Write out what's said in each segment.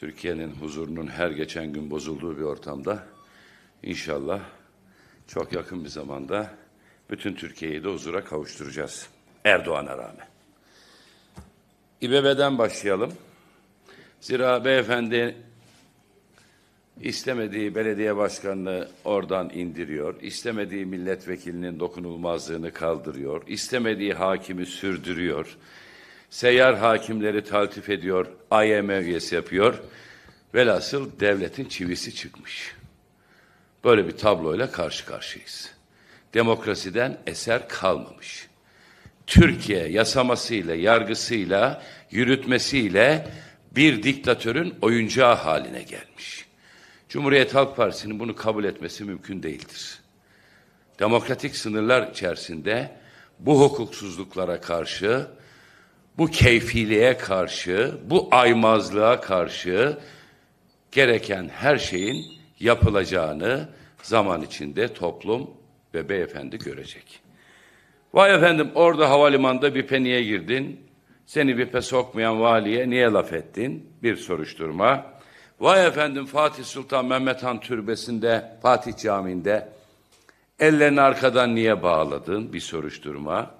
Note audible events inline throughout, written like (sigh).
Türkiye'nin huzurunun her geçen gün bozulduğu bir ortamda inşallah çok yakın bir zamanda bütün Türkiye'yi de huzura kavuşturacağız. Erdoğan'a rağmen. İBB'den başlayalım. Zira beyefendi istemediği belediye başkanını oradan indiriyor, istemediği milletvekilinin dokunulmazlığını kaldırıyor, istemediği hakimi sürdürüyor, Seyyar hakimleri taltif ediyor, AYM üyesi yapıyor. Velhasıl devletin çivisi çıkmış. Böyle bir tabloyla karşı karşıyayız. Demokrasiden eser kalmamış. Türkiye yasamasıyla, yargısıyla, yürütmesiyle bir diktatörün oyuncağı haline gelmiş. Cumhuriyet Halk Partisi'nin bunu kabul etmesi mümkün değildir. Demokratik sınırlar içerisinde bu hukuksuzluklara karşı bu keyfiliğe karşı, bu aymazlığa karşı gereken her şeyin yapılacağını zaman içinde toplum ve beyefendi görecek. Vay efendim orada havalimanında bir peniye girdin, seni bipe sokmayan valiye niye laf ettin? Bir soruşturma. Vay efendim Fatih Sultan Mehmet Han Türbesi'nde, Fatih Camii'nde ellerini arkadan niye bağladın? Bir soruşturma.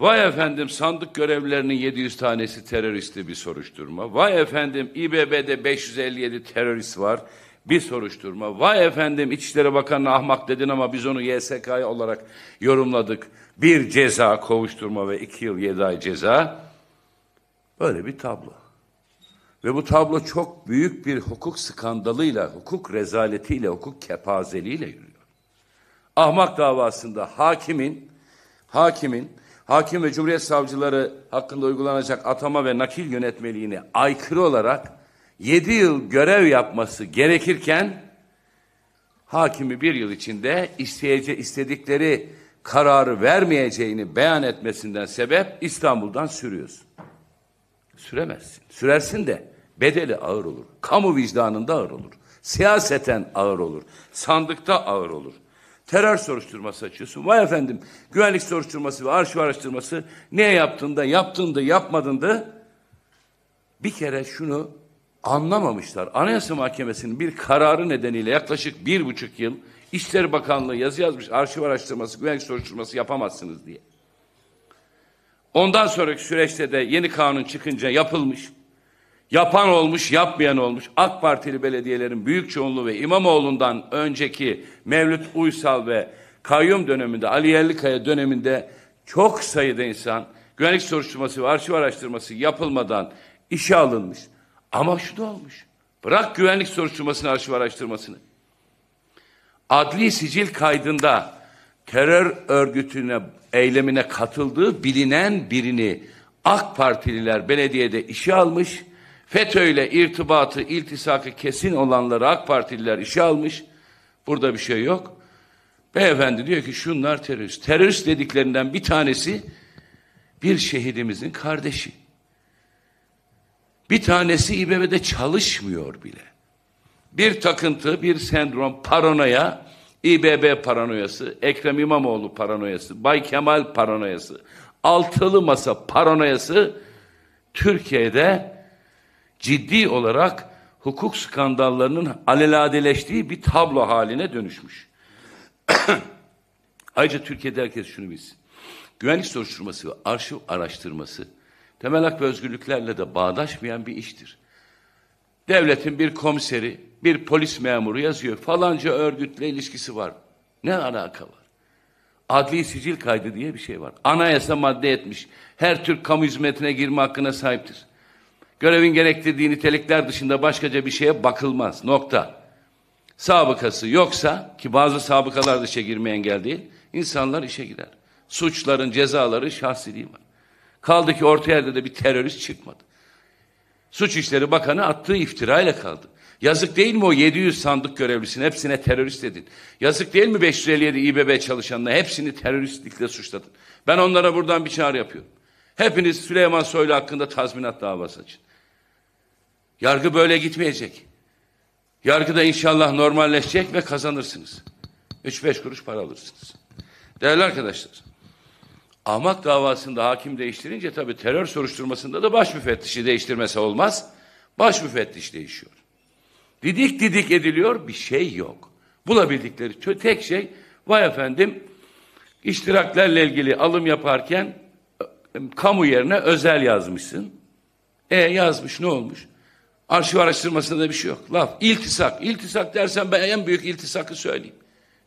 Vay efendim sandık görevlerinin 700 tanesi teröristli bir soruşturma. Vay efendim İBB'de 557 terörist var bir soruşturma. Vay efendim İçişleri Bakanı ahmak dedin ama biz onu YSK olarak yorumladık. Bir ceza kovuşturma ve iki yıl yedi ay ceza. Böyle bir tablo. Ve bu tablo çok büyük bir hukuk skandalıyla, hukuk rezaletiyle, hukuk kepazeliğiyle yürüyor. Ahmak davasında hakimin, hakimin hakim ve cumhuriyet savcıları hakkında uygulanacak atama ve nakil yönetmeliğine aykırı olarak 7 yıl görev yapması gerekirken hakimi bir yıl içinde isteyece istedikleri kararı vermeyeceğini beyan etmesinden sebep İstanbul'dan sürüyorsun. Süremezsin. Sürersin de bedeli ağır olur. Kamu vicdanında ağır olur. Siyaseten ağır olur. Sandıkta ağır olur terör soruşturması açıyorsun. Vay efendim güvenlik soruşturması ve arşiv araştırması ne yaptığında, yaptığında, yapmadığında bir kere şunu anlamamışlar. Anayasa Mahkemesi'nin bir kararı nedeniyle yaklaşık bir buçuk yıl İşleri Bakanlığı yazı yazmış arşiv araştırması, güvenlik soruşturması yapamazsınız diye. Ondan sonraki süreçte de yeni kanun çıkınca yapılmış. Yapan olmuş, yapmayan olmuş. AK Partili belediyelerin büyük çoğunluğu ve İmamoğlu'ndan önceki Mevlüt Uysal ve kayyum döneminde, Ali Yerlikaya döneminde çok sayıda insan güvenlik soruşturması ve arşiv araştırması yapılmadan işe alınmış. Ama şu da olmuş. Bırak güvenlik soruşturmasını, arşiv araştırmasını. Adli sicil kaydında terör örgütüne, eylemine katıldığı bilinen birini AK Partililer belediyede işe almış FETÖ ile irtibatı, iltisakı kesin olanları AK Partililer işe almış. Burada bir şey yok. Beyefendi diyor ki şunlar terörist. Terörist dediklerinden bir tanesi bir şehidimizin kardeşi. Bir tanesi İBB'de çalışmıyor bile. Bir takıntı, bir sendrom, paranoya, İBB paranoyası, Ekrem İmamoğlu paranoyası, Bay Kemal paranoyası, altılı masa paranoyası Türkiye'de ciddi olarak hukuk skandallarının aleladeleştiği bir tablo haline dönüşmüş. (clears throat) Ayrıca Türkiye'de herkes şunu bilsin. Güvenlik soruşturması ve arşiv araştırması temel hak ve özgürlüklerle de bağdaşmayan bir iştir. Devletin bir komiseri, bir polis memuru yazıyor. Falanca örgütle ilişkisi var. Ne alaka var? Adli sicil kaydı diye bir şey var. Anayasa madde etmiş. Her Türk kamu hizmetine girme hakkına sahiptir. Görevin gerektirdiği nitelikler dışında başkaca bir şeye bakılmaz. Nokta. Sabıkası yoksa ki bazı sabıkalar da işe girmeye engel değil. insanlar işe gider. Suçların cezaları şahsiliği var. Kaldı ki orta yerde de bir terörist çıkmadı. Suç İşleri Bakanı attığı iftirayla kaldı. Yazık değil mi o 700 sandık görevlisini hepsine terörist dedin? Yazık değil mi 557 İBB çalışanına hepsini teröristlikle suçladın? Ben onlara buradan bir çağrı yapıyorum. Hepiniz Süleyman Soylu hakkında tazminat davası açın. Yargı böyle gitmeyecek. Yargı da inşallah normalleşecek ve kazanırsınız. Üç beş kuruş para alırsınız. Değerli arkadaşlar, Ahmak davasında hakim değiştirince tabii terör soruşturmasında da baş müfettişi değiştirmesi olmaz. Baş müfettiş değişiyor. Didik didik ediliyor bir şey yok. Bulabildikleri tek şey vay efendim iştiraklerle ilgili alım yaparken e, kamu yerine özel yazmışsın. E yazmış ne olmuş? Arşiv araştırmasında da bir şey yok. Laf. İltisak. İltisak dersen ben en büyük iltisakı söyleyeyim.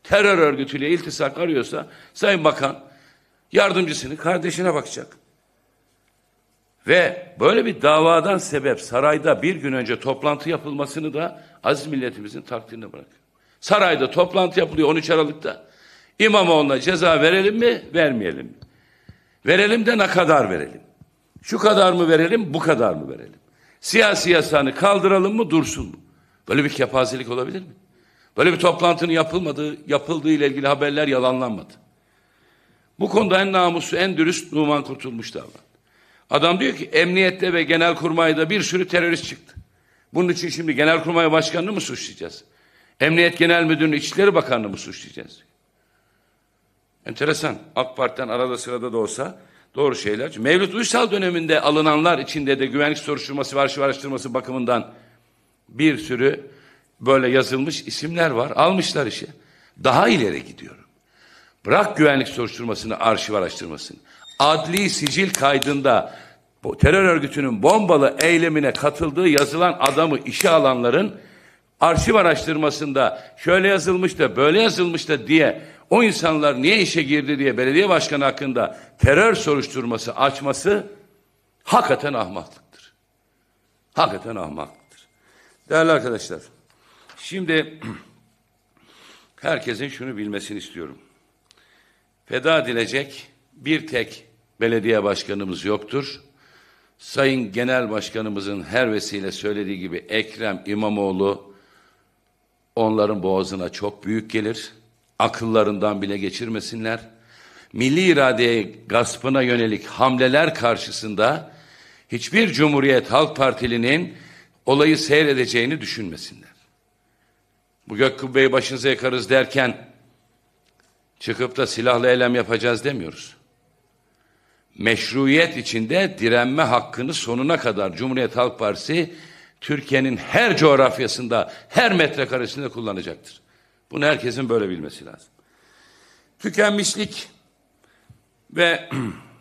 Terör örgütüyle iltisak arıyorsa Sayın Bakan yardımcısını kardeşine bakacak. Ve böyle bir davadan sebep sarayda bir gün önce toplantı yapılmasını da aziz milletimizin takdirine bırakıyor. Sarayda toplantı yapılıyor 13 Aralık'ta. İmamoğlu'na ceza verelim mi, vermeyelim mi? Verelim de ne kadar verelim? Şu kadar mı verelim, bu kadar mı verelim? Siyasi yasağını kaldıralım mı dursun mu? Böyle bir kepazelik olabilir mi? Böyle bir toplantının yapılmadığı, yapıldığı ile ilgili haberler yalanlanmadı. Bu konuda en namuslu, en dürüst Numan Kurtulmuş davran. Adam diyor ki emniyette ve genelkurmayda bir sürü terörist çıktı. Bunun için şimdi genelkurmay başkanını mı suçlayacağız? Emniyet Genel Müdürü'nü İçişleri Bakanı'nı mı suçlayacağız? Enteresan. AK Parti'den arada sırada da olsa Doğru şeyler. Mevlüt Uysal döneminde alınanlar içinde de güvenlik soruşturması ve arşiv araştırması bakımından bir sürü böyle yazılmış isimler var. Almışlar işi. Daha ileri gidiyorum. Bırak güvenlik soruşturmasını, arşiv araştırmasını. Adli sicil kaydında terör örgütünün bombalı eylemine katıldığı yazılan adamı işe alanların arşiv araştırmasında şöyle yazılmış da böyle yazılmış da diye o insanlar niye işe girdi diye belediye başkanı hakkında terör soruşturması açması hakikaten ahmaklıktır. Hakikaten ahmaklıktır. Değerli arkadaşlar, şimdi (clears throat) herkesin şunu bilmesini istiyorum. Feda edilecek bir tek belediye başkanımız yoktur. Sayın Genel Başkanımızın her vesile söylediği gibi Ekrem İmamoğlu onların boğazına çok büyük gelir. Akıllarından bile geçirmesinler. Milli iradeye gaspına yönelik hamleler karşısında hiçbir Cumhuriyet Halk Partilinin olayı seyredeceğini düşünmesinler. Bu gök kubbeyi başınıza yakarız derken çıkıp da silahla eylem yapacağız demiyoruz. Meşruiyet içinde direnme hakkını sonuna kadar Cumhuriyet Halk Partisi Türkiye'nin her coğrafyasında, her metrekaresinde kullanacaktır. Bunu herkesin böyle bilmesi lazım. Tükenmişlik ve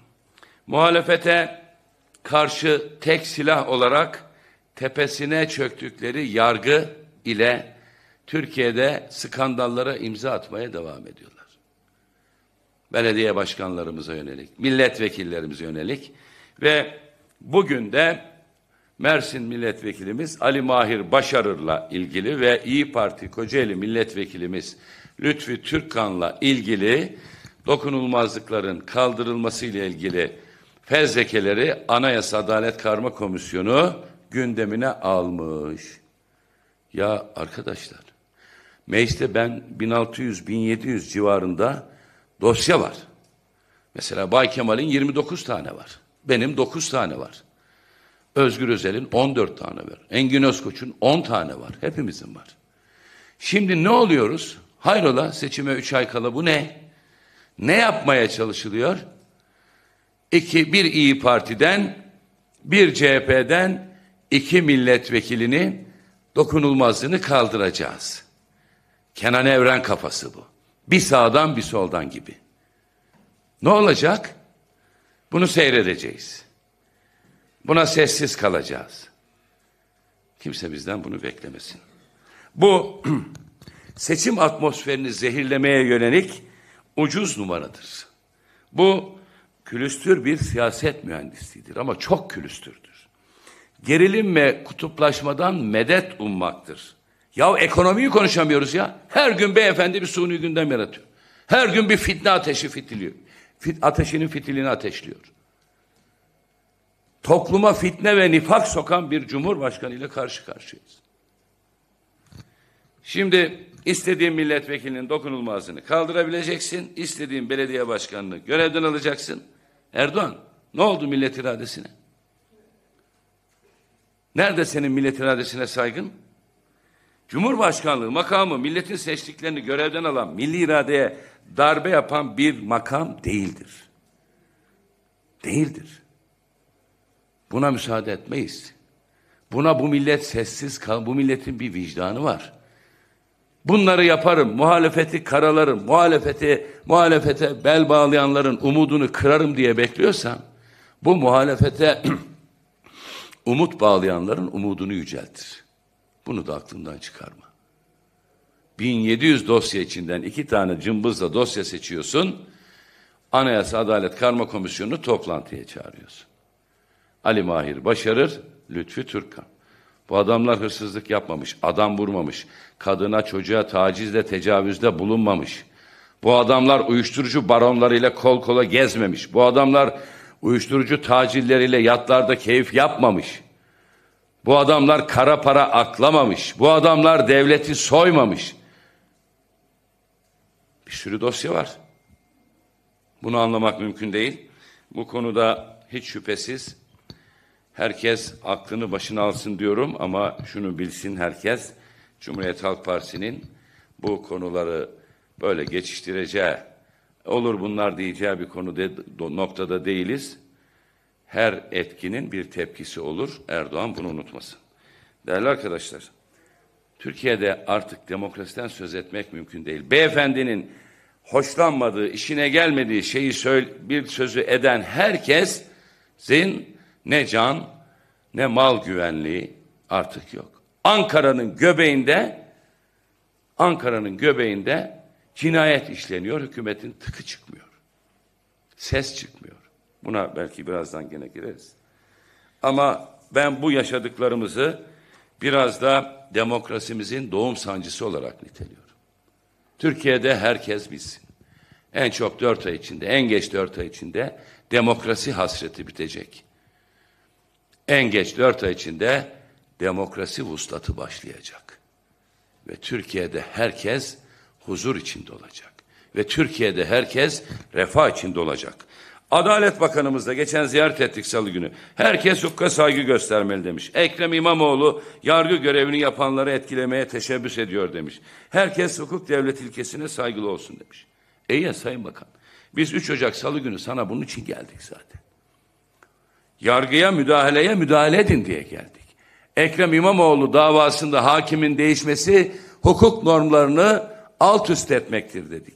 (clears throat) muhalefete karşı tek silah olarak tepesine çöktükleri yargı ile Türkiye'de skandallara imza atmaya devam ediyorlar. Belediye başkanlarımıza yönelik, milletvekillerimize yönelik ve bugün de Mersin milletvekilimiz Ali Mahir Başarır'la ilgili ve İyi Parti Kocaeli milletvekilimiz Lütfi Türkkan'la ilgili dokunulmazlıkların kaldırılması ile ilgili fezlekeleri Anayasa Adalet Karma Komisyonu gündemine almış. Ya arkadaşlar mecliste ben 1600-1700 civarında dosya var. Mesela Bay Kemal'in 29 tane var. Benim 9 tane var. Özgür Özel'in 14 tane var. Engin Özkoç'un 10 tane var. Hepimizin var. Şimdi ne oluyoruz? Hayrola seçime 3 ay kala bu ne? Ne yapmaya çalışılıyor? İki, bir İyi Parti'den, bir CHP'den iki milletvekilini dokunulmazlığını kaldıracağız. Kenan Evren kafası bu. Bir sağdan bir soldan gibi. Ne olacak? Bunu seyredeceğiz. Buna sessiz kalacağız. Kimse bizden bunu beklemesin. Bu (clears throat) seçim atmosferini zehirlemeye yönelik ucuz numaradır. Bu külüstür bir siyaset mühendisliğidir ama çok külüstürdür. Gerilim ve kutuplaşmadan medet ummaktır. Ya ekonomiyi konuşamıyoruz ya. Her gün beyefendi bir suni gündem yaratıyor. Her gün bir fitne ateşi fitiliyor. Fit, ateşinin fitilini ateşliyor topluma fitne ve nifak sokan bir cumhurbaşkanı ile karşı karşıyayız. Şimdi istediğin milletvekilinin dokunulmazlığını kaldırabileceksin, istediğin belediye başkanını görevden alacaksın. Erdoğan, ne oldu millet iradesine? Nerede senin millet iradesine saygın? Cumhurbaşkanlığı makamı milletin seçtiklerini görevden alan milli iradeye darbe yapan bir makam değildir. Değildir. Buna müsaade etmeyiz. Buna bu millet sessiz kal, bu milletin bir vicdanı var. Bunları yaparım, muhalefeti karalarım, muhalefeti, muhalefete bel bağlayanların umudunu kırarım diye bekliyorsan, bu muhalefete (clears throat) umut bağlayanların umudunu yüceltir. Bunu da aklından çıkarma. 1700 dosya içinden iki tane cımbızla dosya seçiyorsun, Anayasa Adalet Karma Komisyonu toplantıya çağırıyorsun. Ali Mahir Başarır, Lütfi Türkan. Bu adamlar hırsızlık yapmamış, adam vurmamış, kadına çocuğa tacizle tecavüzde bulunmamış. Bu adamlar uyuşturucu baronlarıyla kol kola gezmemiş. Bu adamlar uyuşturucu tacilleriyle yatlarda keyif yapmamış. Bu adamlar kara para aklamamış. Bu adamlar devleti soymamış. Bir sürü dosya var. Bunu anlamak mümkün değil. Bu konuda hiç şüphesiz Herkes aklını başına alsın diyorum ama şunu bilsin herkes. Cumhuriyet Halk Partisi'nin bu konuları böyle geçiştireceği, olur bunlar diyeceği bir konu de, noktada değiliz. Her etkinin bir tepkisi olur. Erdoğan bunu unutmasın. Değerli arkadaşlar, Türkiye'de artık demokrasiden söz etmek mümkün değil. Beyefendinin hoşlanmadığı, işine gelmediği şeyi söyle, bir sözü eden herkes zin ne can ne mal güvenliği artık yok. Ankara'nın göbeğinde Ankara'nın göbeğinde cinayet işleniyor. Hükümetin tıkı çıkmıyor. Ses çıkmıyor. Buna belki birazdan gene gireriz. Ama ben bu yaşadıklarımızı biraz da demokrasimizin doğum sancısı olarak niteliyorum. Türkiye'de herkes bilsin. En çok dört ay içinde, en geç dört ay içinde demokrasi hasreti bitecek. En geç dört ay içinde demokrasi vuslatı başlayacak. Ve Türkiye'de herkes huzur içinde olacak. Ve Türkiye'de herkes refah içinde olacak. Adalet Bakanımız da geçen ziyaret ettik salı günü. Herkes hukuka saygı göstermeli demiş. Ekrem İmamoğlu yargı görevini yapanları etkilemeye teşebbüs ediyor demiş. Herkes hukuk devlet ilkesine saygılı olsun demiş. İyi e ya Sayın Bakan. Biz 3 Ocak salı günü sana bunun için geldik zaten. Yargıya müdahaleye müdahale edin diye geldik. Ekrem İmamoğlu davasında hakimin değişmesi hukuk normlarını alt üst etmektir dedik.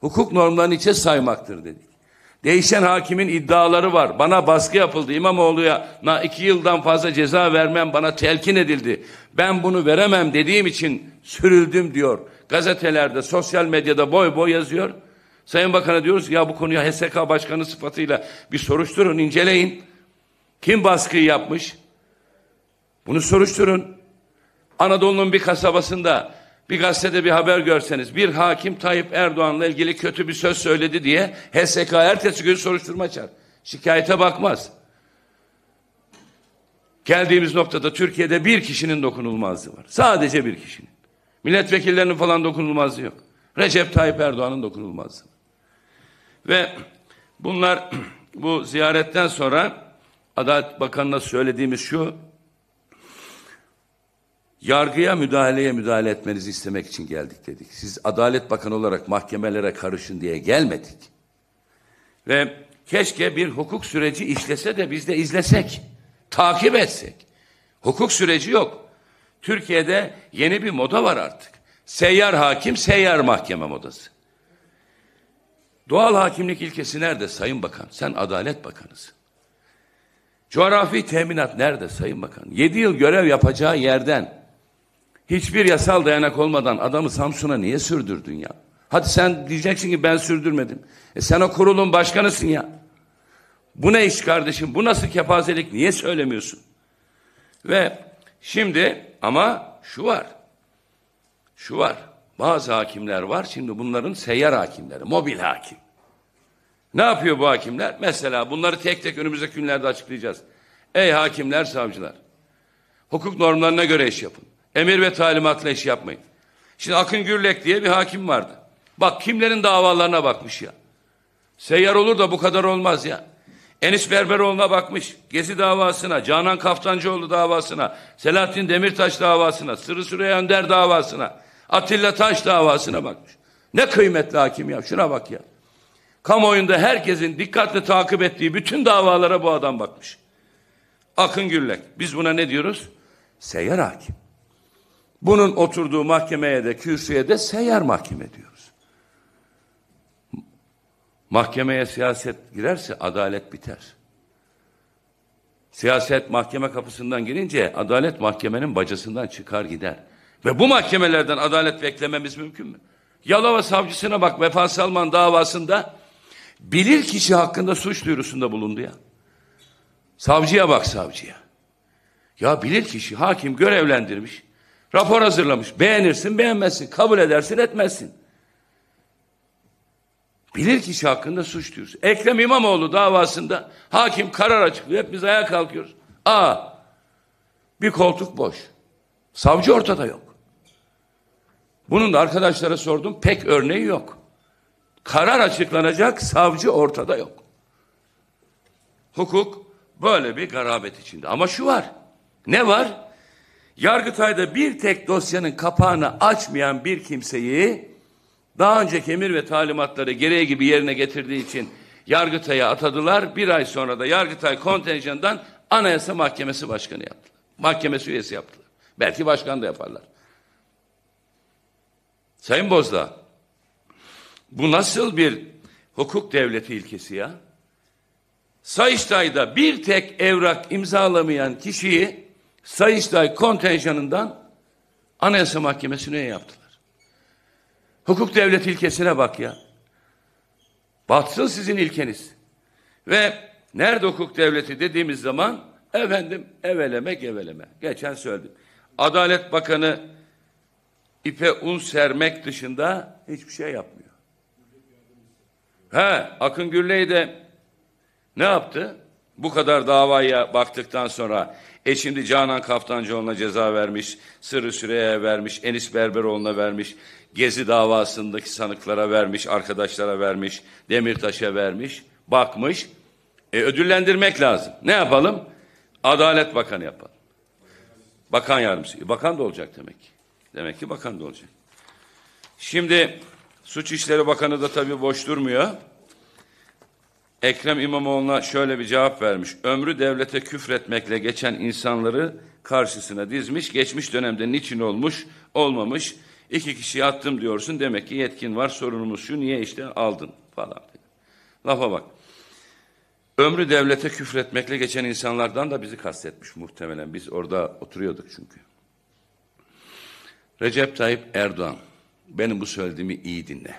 Hukuk normlarını içe saymaktır dedik. Değişen hakimin iddiaları var. Bana baskı yapıldı. İmamoğlu'ya na iki yıldan fazla ceza vermem bana telkin edildi. Ben bunu veremem dediğim için sürüldüm diyor. Gazetelerde, sosyal medyada boy boy yazıyor. Sayın Bakan'a diyoruz ya bu konuya HSK Başkanı sıfatıyla bir soruşturun, inceleyin. Kim baskıyı yapmış? Bunu soruşturun. Anadolu'nun bir kasabasında bir gazetede bir haber görseniz bir hakim Tayyip Erdoğan'la ilgili kötü bir söz söyledi diye HSK ertesi gün soruşturma açar. Şikayete bakmaz. Geldiğimiz noktada Türkiye'de bir kişinin dokunulmazlığı var. Sadece bir kişinin. Milletvekillerinin falan dokunulmazlığı yok. Recep Tayyip Erdoğan'ın dokunulmazlığı. Ve bunlar (clears throat) bu ziyaretten sonra Adalet Bakanı'na söylediğimiz şu, yargıya müdahaleye müdahale etmenizi istemek için geldik dedik. Siz Adalet Bakanı olarak mahkemelere karışın diye gelmedik. Ve keşke bir hukuk süreci işlese de biz de izlesek, takip etsek. Hukuk süreci yok. Türkiye'de yeni bir moda var artık. Seyyar hakim, seyyar mahkeme modası. Doğal hakimlik ilkesi nerede Sayın Bakan? Sen Adalet Bakanısın. Coğrafi teminat nerede Sayın Bakan? Yedi yıl görev yapacağı yerden hiçbir yasal dayanak olmadan adamı Samsun'a niye sürdürdün ya? Hadi sen diyeceksin ki ben sürdürmedim. E sen o kurulun başkanısın ya. Bu ne iş kardeşim? Bu nasıl kepazelik? Niye söylemiyorsun? Ve şimdi ama şu var. Şu var. Bazı hakimler var. Şimdi bunların seyyar hakimleri, mobil hakim. Ne yapıyor bu hakimler? Mesela bunları tek tek önümüzdeki günlerde açıklayacağız. Ey hakimler, savcılar. Hukuk normlarına göre iş yapın. Emir ve talimatla iş yapmayın. Şimdi Akın Gürlek diye bir hakim vardı. Bak kimlerin davalarına bakmış ya. Seyyar olur da bu kadar olmaz ya. Enis Berberoğlu'na bakmış. Gezi davasına, Canan Kaftancıoğlu davasına, Selahattin Demirtaş davasına, Sırrı Süreyya Önder davasına, Atilla Taş davasına bakmış. Ne kıymetli hakim ya. Şuna bak ya. Kamuoyunda herkesin dikkatle takip ettiği bütün davalara bu adam bakmış. Akın Güllek. Biz buna ne diyoruz? Seyyar hakim. Bunun oturduğu mahkemeye de kürsüye de seyyar mahkeme diyoruz. Mahkemeye siyaset girerse adalet biter. Siyaset mahkeme kapısından girince adalet mahkemenin bacasından çıkar gider. Ve bu mahkemelerden adalet beklememiz mümkün mü? Yalova savcısına bak Vefa Salman davasında Bilir kişi hakkında suç duyurusunda bulundu ya. Savcıya bak savcıya. Ya bilir kişi hakim görevlendirmiş. Rapor hazırlamış. Beğenirsin, beğenmezsin. Kabul edersin, etmezsin. Bilir kişi hakkında suç duyurusu. Ekrem İmamoğlu davasında hakim karar açıklıyor. hep biz ayağa kalkıyoruz. Aa, bir koltuk boş. Savcı ortada yok. Bunun da arkadaşlara sordum. Pek örneği yok. Karar açıklanacak, savcı ortada yok. Hukuk böyle bir garabet içinde. Ama şu var. Ne var? Yargıtay'da bir tek dosyanın kapağını açmayan bir kimseyi daha önce kemir ve talimatları gereği gibi yerine getirdiği için Yargıtay'a atadılar. Bir ay sonra da Yargıtay kontenjandan Anayasa Mahkemesi Başkanı yaptı. Mahkemesi üyesi yaptılar. Belki başkan da yaparlar. Sayın Bozdağ, bu nasıl bir hukuk devleti ilkesi ya? Sayıştay'da bir tek evrak imzalamayan kişiyi Sayıştay kontenjanından Anayasa Mahkemesi'ne yaptılar. Hukuk devleti ilkesine bak ya. Batsın sizin ilkeniz. Ve nerede hukuk devleti dediğimiz zaman efendim eveleme geveleme. Geçen söyledim. Adalet Bakanı ipe un sermek dışında hiçbir şey yapmıyor. He, Akın Gürley de ne yaptı? Bu kadar davaya baktıktan sonra e şimdi Canan Kaftancıoğlu'na ceza vermiş, Sırrı Süreyya vermiş, Enis Berberoğlu'na vermiş, Gezi davasındaki sanıklara vermiş, arkadaşlara vermiş, Demirtaş'a vermiş, bakmış. E, ödüllendirmek lazım. Ne yapalım? Adalet Bakanı yapalım. Bakan yardımcısı. Bakan da olacak demek ki. Demek ki bakan da olacak. Şimdi Suç İşleri Bakanı da tabii boş durmuyor. Ekrem İmamoğlu'na şöyle bir cevap vermiş. Ömrü devlete küfretmekle geçen insanları karşısına dizmiş. Geçmiş dönemde niçin olmuş, olmamış. İki kişiyi attım diyorsun. Demek ki yetkin var, sorunumuz şu. Niye işte aldın falan. Lafa bak. Ömrü devlete küfretmekle geçen insanlardan da bizi kastetmiş muhtemelen. Biz orada oturuyorduk çünkü. Recep Tayyip Erdoğan. Benim bu söylediğimi iyi dinle.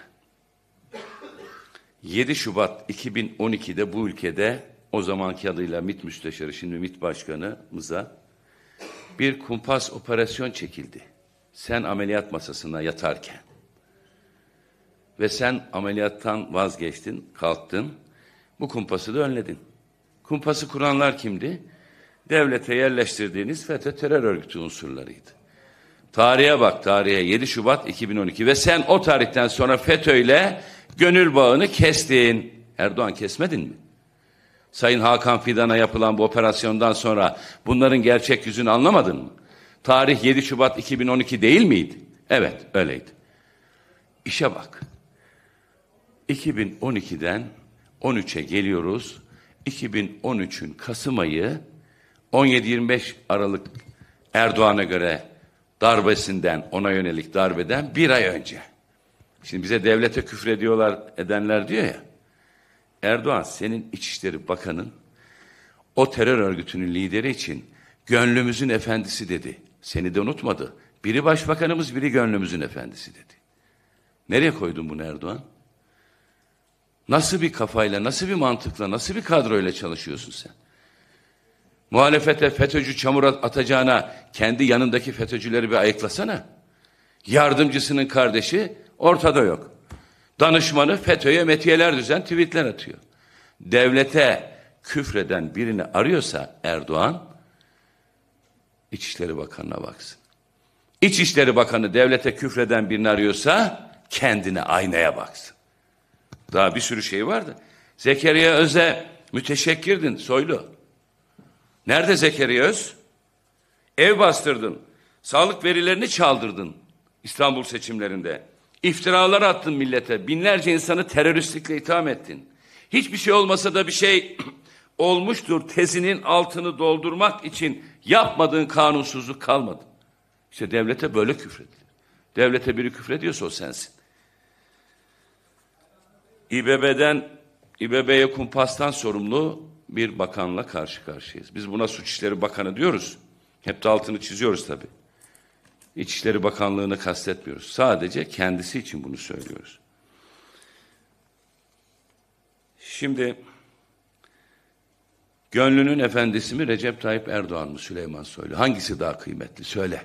7 Şubat 2012'de bu ülkede o zamanki adıyla MİT Müsteşarı, şimdi MİT Başkanımıza bir kumpas operasyon çekildi. Sen ameliyat masasına yatarken ve sen ameliyattan vazgeçtin, kalktın. Bu kumpası da önledin. Kumpası kuranlar kimdi? Devlete yerleştirdiğiniz FETÖ terör örgütü unsurlarıydı. Tarihe bak tarihe 7 Şubat 2012 ve sen o tarihten sonra FETÖ'yle gönül bağını kestin. Erdoğan kesmedin mi? Sayın Hakan Fidan'a yapılan bu operasyondan sonra bunların gerçek yüzünü anlamadın mı? Tarih 7 Şubat 2012 değil miydi? Evet, öyleydi. İşe bak. 2012'den 13'e geliyoruz. 2013'ün Kasım ayı 17-25 Aralık Erdoğan'a göre darbesinden, ona yönelik darbeden bir ay önce. Şimdi bize devlete küfrediyorlar edenler diyor ya. Erdoğan senin İçişleri Bakanın o terör örgütünün lideri için gönlümüzün efendisi dedi. Seni de unutmadı. Biri başbakanımız biri gönlümüzün efendisi dedi. Nereye koydun bunu Erdoğan? Nasıl bir kafayla, nasıl bir mantıkla, nasıl bir kadroyla çalışıyorsun sen? Muhalefete FETÖ'cü çamur atacağına kendi yanındaki FETÖ'cüleri bir ayıklasana. Yardımcısının kardeşi ortada yok. Danışmanı FETÖ'ye metiyeler düzen tweetler atıyor. Devlete küfreden birini arıyorsa Erdoğan İçişleri Bakanı'na baksın. İçişleri Bakanı devlete küfreden birini arıyorsa kendine aynaya baksın. Daha bir sürü şey vardı. Zekeriya Öze müteşekkirdin Soylu. Nerede Zekeriya Öz? Ev bastırdın. Sağlık verilerini çaldırdın İstanbul seçimlerinde. İftiralar attın millete. Binlerce insanı teröristlikle itham ettin. Hiçbir şey olmasa da bir şey (clears throat) olmuştur tezinin altını doldurmak için yapmadığın kanunsuzluk kalmadı. İşte devlete böyle küfredilir. Devlete biri küfrediyorsa o sensin. İBB'den, İBB'ye kumpastan sorumlu bir bakanla karşı karşıyayız. Biz buna Suçişleri Bakanı diyoruz. Hep de altını çiziyoruz tabii. İçişleri Bakanlığı'nı kastetmiyoruz. Sadece kendisi için bunu söylüyoruz. Şimdi gönlünün efendisi mi Recep Tayyip Erdoğan mı Süleyman Soylu? Hangisi daha kıymetli? Söyle.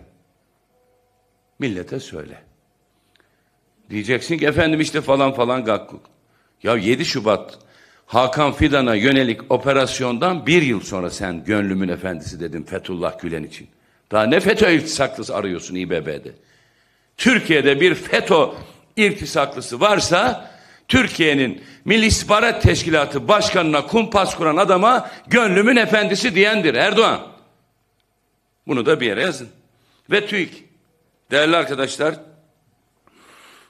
Millete söyle. Diyeceksin ki efendim işte falan falan gakkuk. Ya 7 Şubat Hakan Fidan'a yönelik operasyondan bir yıl sonra sen gönlümün efendisi dedim Fethullah Gülen için. Daha ne FETÖ iltisaklısı arıyorsun İBB'de? Türkiye'de bir FETÖ irtisaklısı varsa Türkiye'nin Milli İstihbarat Teşkilatı Başkanı'na kumpas kuran adama gönlümün efendisi diyendir Erdoğan. Bunu da bir yere yazın. Ve TÜİK. Değerli arkadaşlar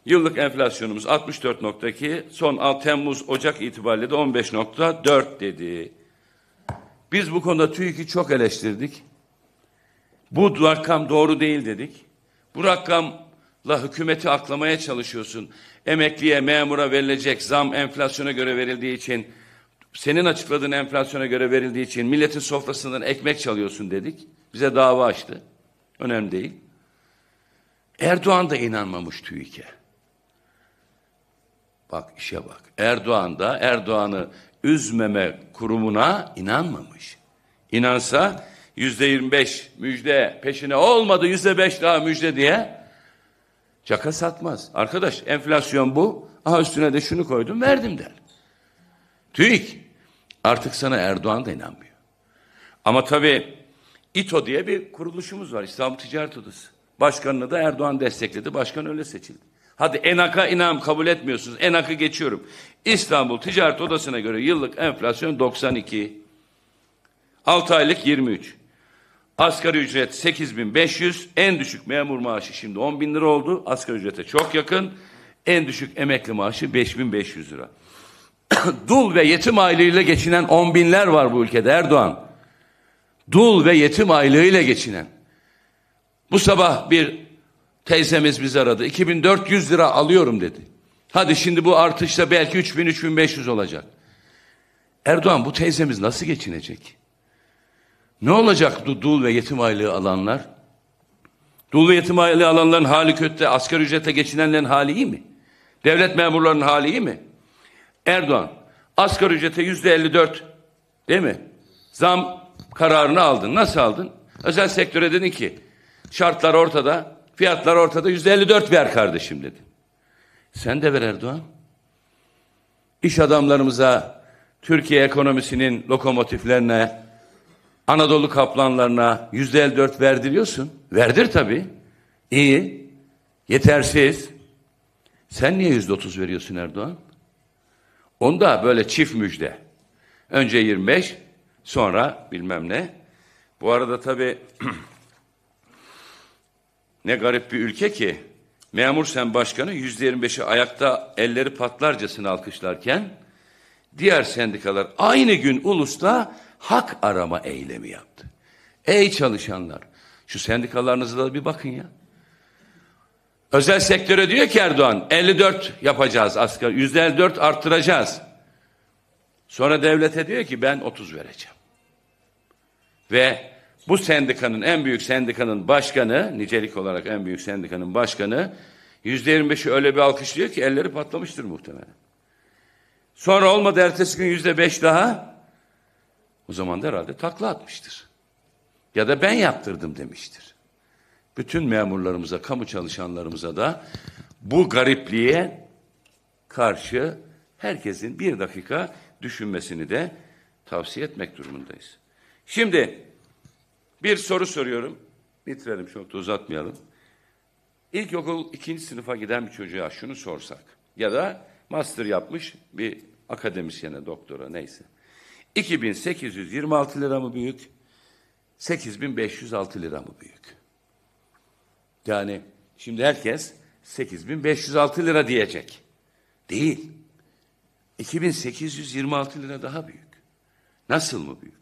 Yıllık enflasyonumuz 64.2, son Temmuz Ocak itibariyle de 15.4 dedi. Biz bu konuda TÜİK'i çok eleştirdik. Bu rakam doğru değil dedik. Bu rakamla hükümeti aklamaya çalışıyorsun. Emekliye, memura verilecek zam enflasyona göre verildiği için, senin açıkladığın enflasyona göre verildiği için milletin sofrasından ekmek çalıyorsun dedik. Bize dava açtı. Önemli değil. Erdoğan da inanmamış TÜİK'e. Bak işe bak. Erdoğan da Erdoğan'ı üzmeme kurumuna inanmamış. İnansa yüzde yirmi beş müjde peşine olmadı yüzde beş daha müjde diye caka satmaz. Arkadaş enflasyon bu. Aha üstüne de şunu koydum verdim der. TÜİK artık sana Erdoğan da inanmıyor. Ama tabii İTO diye bir kuruluşumuz var İstanbul Ticaret Odası. Başkanını da Erdoğan destekledi. Başkan öyle seçildi. Hadi enaka inam kabul etmiyorsunuz. Enakı geçiyorum. İstanbul Ticaret Odası'na göre yıllık enflasyon 92. 6 aylık 23. Asgari ücret 8500. En düşük memur maaşı şimdi 10 bin lira oldu. Asgari ücrete çok yakın. En düşük emekli maaşı 5500 lira. (coughs) Dul ve yetim aylığıyla geçinen on binler var bu ülkede Erdoğan. Dul ve yetim aylığıyla geçinen. Bu sabah bir Teyzemiz bizi aradı. 2400 lira alıyorum dedi. Hadi şimdi bu artışla belki 3000 3500 olacak. Erdoğan bu teyzemiz nasıl geçinecek? Ne olacak dul ve yetim aylığı alanlar? Dul ve yetim aylığı alanların hali kötü, asgari ücrete geçinenlerin hali iyi mi? Devlet memurlarının hali iyi mi? Erdoğan asgari ücrete yüzde 54 değil mi? Zam kararını aldın. Nasıl aldın? Özel sektöre dedin ki şartlar ortada. Fiyatlar ortada yüzde 54 ver kardeşim dedi. Sen de ver Erdoğan. İş adamlarımıza, Türkiye ekonomisinin lokomotiflerine, Anadolu kaplanlarına yüzde 54 verdiriyorsun. Verdir tabii. İyi. Yetersiz. Sen niye yüzde 30 veriyorsun Erdoğan? Onda böyle çift müjde. Önce 25, sonra bilmem ne. Bu arada tabii (clears throat) Ne garip bir ülke ki memur sen başkanı yüzde yirmi beşi ayakta elleri patlarcasına alkışlarken diğer sendikalar aynı gün ulusla hak arama eylemi yaptı. Ey çalışanlar şu sendikalarınıza da bir bakın ya. Özel sektöre diyor ki Erdoğan 54 yapacağız asgari yüzde 54 arttıracağız. Sonra devlete diyor ki ben 30 vereceğim. Ve bu sendikanın en büyük sendikanın başkanı, nicelik olarak en büyük sendikanın başkanı yüzde yirmi beşi öyle bir alkışlıyor ki elleri patlamıştır muhtemelen. Sonra olmadı ertesi gün yüzde beş daha. O zaman da herhalde takla atmıştır. Ya da ben yaptırdım demiştir. Bütün memurlarımıza, kamu çalışanlarımıza da bu garipliğe karşı herkesin bir dakika düşünmesini de tavsiye etmek durumundayız. Şimdi bir soru soruyorum. Bitirelim çok da uzatmayalım. İlkokul ikinci sınıfa giden bir çocuğa şunu sorsak ya da master yapmış bir akademisyene, doktora neyse. 2826 lira mı büyük? 8506 lira mı büyük? Yani şimdi herkes 8506 lira diyecek. Değil. 2826 lira daha büyük. Nasıl mı büyük?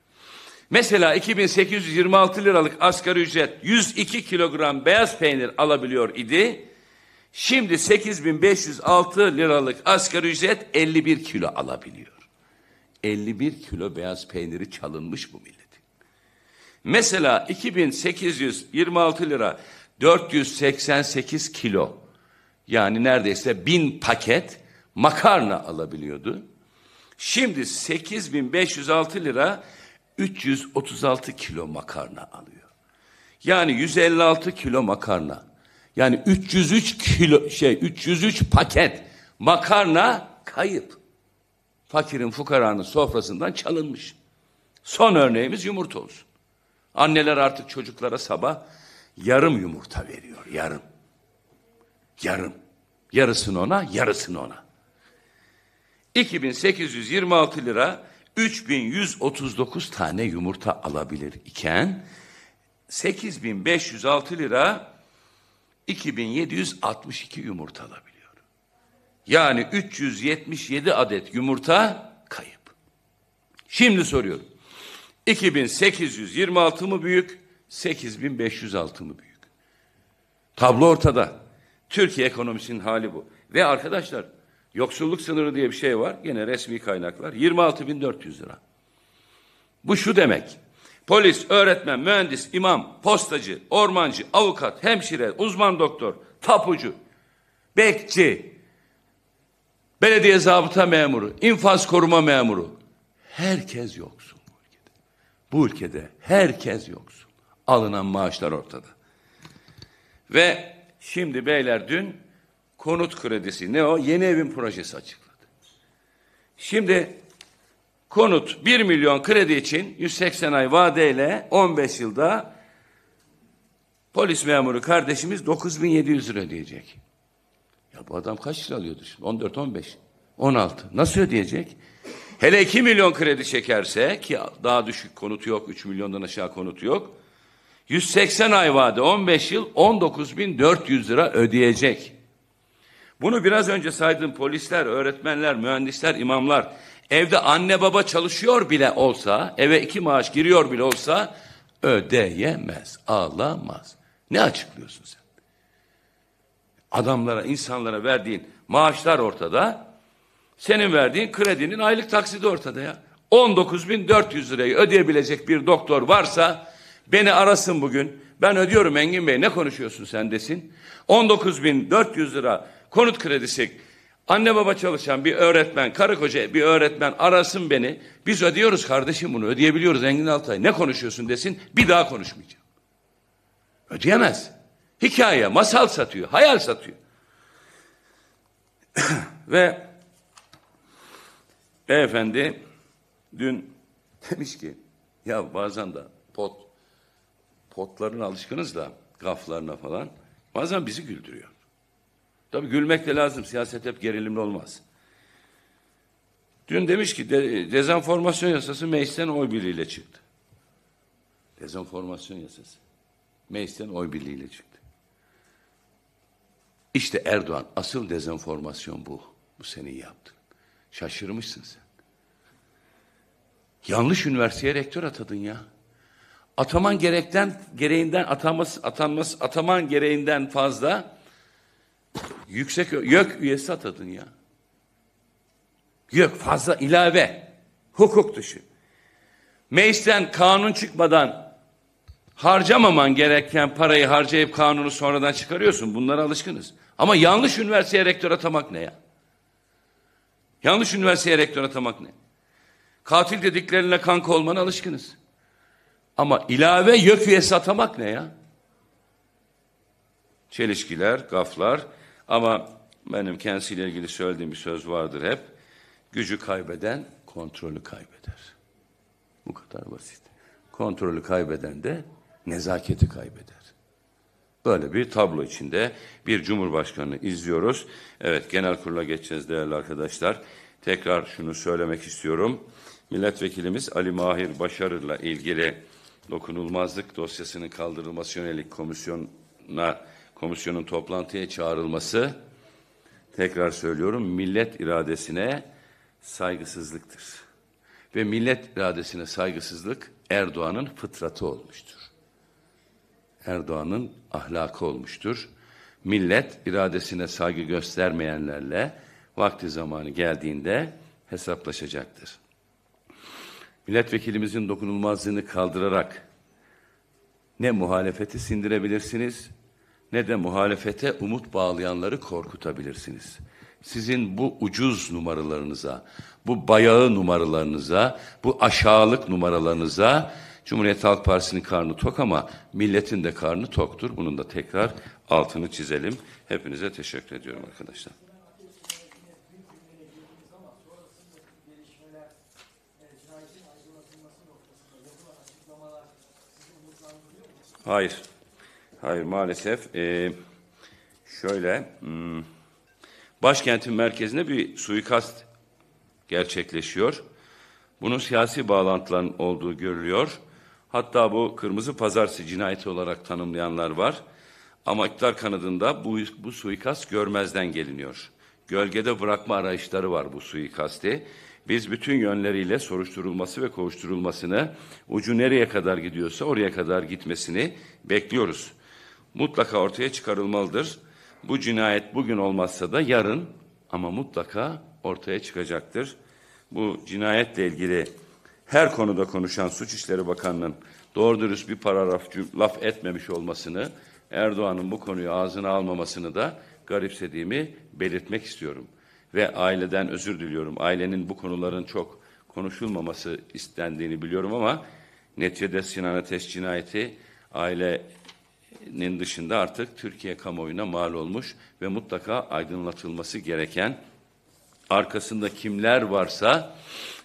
Mesela 2826 liralık asgari ücret 102 kilogram beyaz peynir alabiliyor idi. Şimdi 8506 liralık asgari ücret 51 kilo alabiliyor. 51 kilo beyaz peyniri çalınmış bu milletin. Mesela 2826 lira 488 kilo yani neredeyse bin paket makarna alabiliyordu. Şimdi 8506 lira 336 kilo makarna alıyor. Yani 156 kilo makarna. Yani 303 kilo şey 303 paket makarna kayıp. Fakirin fukaranın sofrasından çalınmış. Son örneğimiz yumurta olsun. Anneler artık çocuklara sabah yarım yumurta veriyor. Yarım. Yarım. Yarısını ona, yarısını ona. 2826 lira 3139 tane yumurta alabilir iken 8506 lira 2762 yumurta alabiliyor. Yani 377 adet yumurta kayıp. Şimdi soruyorum. 2826 mı büyük, 8506 mı büyük? Tablo ortada. Türkiye ekonomisinin hali bu. Ve arkadaşlar Yoksulluk sınırı diye bir şey var. Yine resmi kaynaklar. 26.400 lira. Bu şu demek. Polis, öğretmen, mühendis, imam, postacı, ormancı, avukat, hemşire, uzman doktor, tapucu, bekçi, belediye zabıta memuru, infaz koruma memuru. Herkes yoksul bu ülkede. Bu ülkede herkes yoksul. Alınan maaşlar ortada. Ve şimdi beyler dün konut kredisi ne o? Yeni evin projesi açıkladı. Şimdi konut 1 milyon kredi için 180 ay vadeyle 15 yılda polis memuru kardeşimiz 9700 lira ödeyecek. Ya bu adam kaç lira alıyordu şimdi? 14, 15, 16. Nasıl ödeyecek? Hele 2 milyon kredi çekerse ki daha düşük konut yok, 3 milyondan aşağı konut yok. 180 ay vade 15 yıl 19.400 lira ödeyecek. Bunu biraz önce saydığım polisler, öğretmenler, mühendisler, imamlar evde anne baba çalışıyor bile olsa, eve iki maaş giriyor bile olsa ödeyemez, alamaz. Ne açıklıyorsun sen? Adamlara, insanlara verdiğin maaşlar ortada. Senin verdiğin kredinin aylık taksidi ortada ya. 19.400 lirayı ödeyebilecek bir doktor varsa beni arasın bugün. Ben ödüyorum Engin Bey ne konuşuyorsun sen desin. 19.400 lira konut kredisi, anne baba çalışan bir öğretmen, karı koca bir öğretmen arasın beni. Biz ödüyoruz kardeşim bunu, ödeyebiliyoruz Engin Altay. Ne konuşuyorsun desin, bir daha konuşmayacağım. Ödeyemez. Hikaye, masal satıyor, hayal satıyor. (coughs) Ve beyefendi dün (laughs) demiş ki ya bazen de pot potların alışkınız da gaflarına falan bazen bizi güldürüyor. Tabii gülmek de lazım. Siyaset hep gerilimli olmaz. Dün demiş ki de, dezenformasyon yasası meclisten oy birliğiyle çıktı. Dezenformasyon yasası. Meclisten oy birliğiyle çıktı. İşte Erdoğan asıl dezenformasyon bu. Bu seni yaptı. Şaşırmışsın sen. Yanlış üniversiteye rektör atadın ya. Ataman gerekten gereğinden atanması atanması ataman gereğinden fazla Yüksek YÖK üyesi atadın ya. YÖK fazla ilave. Hukuk dışı. Meclisten kanun çıkmadan harcamaman gereken parayı harcayıp kanunu sonradan çıkarıyorsun. Bunlara alışkınız. Ama yanlış üniversiteye rektör atamak ne ya? Yanlış üniversiteye rektör atamak ne? Katil dediklerine kanka olmana alışkınız. Ama ilave YÖK üyesi atamak ne ya? Çelişkiler, gaflar, ama benim kendisiyle ilgili söylediğim bir söz vardır hep. Gücü kaybeden kontrolü kaybeder. Bu kadar basit. Kontrolü kaybeden de nezaketi kaybeder. Böyle bir tablo içinde bir cumhurbaşkanını izliyoruz. Evet genel kurula geçeceğiz değerli arkadaşlar. Tekrar şunu söylemek istiyorum. Milletvekilimiz Ali Mahir Başarır'la ilgili dokunulmazlık dosyasının kaldırılması yönelik komisyona komisyonun toplantıya çağrılması tekrar söylüyorum millet iradesine saygısızlıktır. Ve millet iradesine saygısızlık Erdoğan'ın fıtratı olmuştur. Erdoğan'ın ahlakı olmuştur. Millet iradesine saygı göstermeyenlerle vakti zamanı geldiğinde hesaplaşacaktır. Milletvekilimizin dokunulmazlığını kaldırarak ne muhalefeti sindirebilirsiniz ne de muhalefete umut bağlayanları korkutabilirsiniz. Sizin bu ucuz numaralarınıza, bu bayağı numaralarınıza, bu aşağılık numaralarınıza Cumhuriyet Halk Partisi'nin karnı tok ama milletin de karnı toktur. Bunun da tekrar altını çizelim. Hepinize teşekkür ediyorum arkadaşlar. Hayır. Hayır maalesef. Ee, şöyle, hmm, başkentin merkezinde bir suikast gerçekleşiyor. Bunun siyasi bağlantıların olduğu görülüyor. Hatta bu kırmızı pazarsı cinayeti olarak tanımlayanlar var. Ama iktidar kanadında bu, bu suikast görmezden geliniyor. Gölgede bırakma arayışları var bu suikasti. Biz bütün yönleriyle soruşturulması ve kovuşturulmasını, ucu nereye kadar gidiyorsa oraya kadar gitmesini bekliyoruz mutlaka ortaya çıkarılmalıdır. Bu cinayet bugün olmazsa da yarın ama mutlaka ortaya çıkacaktır. Bu cinayetle ilgili her konuda konuşan Suç İşleri Bakanı'nın doğru dürüst bir paragraf laf etmemiş olmasını, Erdoğan'ın bu konuyu ağzına almamasını da garipsediğimi belirtmek istiyorum. Ve aileden özür diliyorum. Ailenin bu konuların çok konuşulmaması istendiğini biliyorum ama neticede Sinan Ateş cinayeti aile nin dışında artık Türkiye kamuoyuna mal olmuş ve mutlaka aydınlatılması gereken arkasında kimler varsa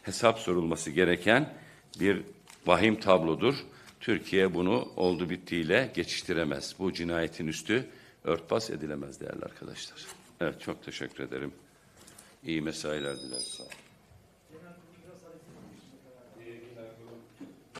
hesap sorulması gereken bir vahim tablodur. Türkiye bunu oldu bittiyle geçiştiremez. Bu cinayetin üstü örtbas edilemez değerli arkadaşlar. Evet çok teşekkür ederim. İyi mesailer dilerim Sağ olun.